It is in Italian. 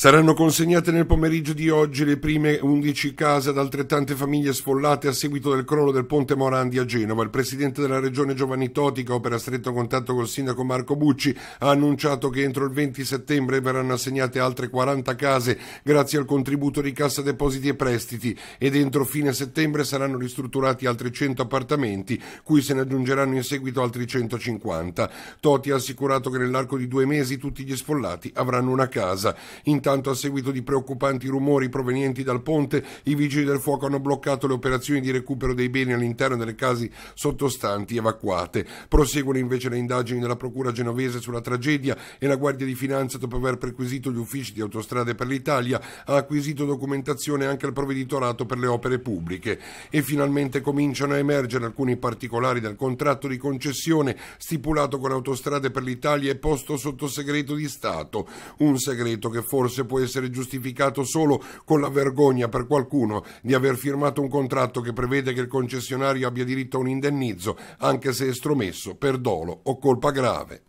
Saranno consegnate nel pomeriggio di oggi le prime 11 case ad altrettante famiglie sfollate a seguito del crollo del ponte Morandi a Genova. Il presidente della regione Giovanni Toti, che opera a stretto contatto col sindaco Marco Bucci, ha annunciato che entro il 20 settembre verranno assegnate altre 40 case grazie al contributo di Cassa Depositi e Prestiti ed entro fine settembre saranno ristrutturati altri 100 appartamenti, cui se ne aggiungeranno in seguito altri 150. Toti ha assicurato che nell'arco di due mesi tutti gli sfollati avranno una casa. In Intanto, a seguito di preoccupanti rumori provenienti dal ponte, i vigili del fuoco hanno bloccato le operazioni di recupero dei beni all'interno delle case sottostanti evacuate. Proseguono invece le indagini della Procura genovese sulla tragedia e la Guardia di Finanza, dopo aver perquisito gli uffici di Autostrade per l'Italia, ha acquisito documentazione anche al provveditorato per le opere pubbliche. E finalmente cominciano a emergere alcuni particolari del contratto di concessione stipulato con Autostrade per l'Italia e posto sotto segreto di Stato. Un segreto che forse forse può essere giustificato solo con la vergogna per qualcuno di aver firmato un contratto che prevede che il concessionario abbia diritto a un indennizzo, anche se estromesso, per dolo o colpa grave.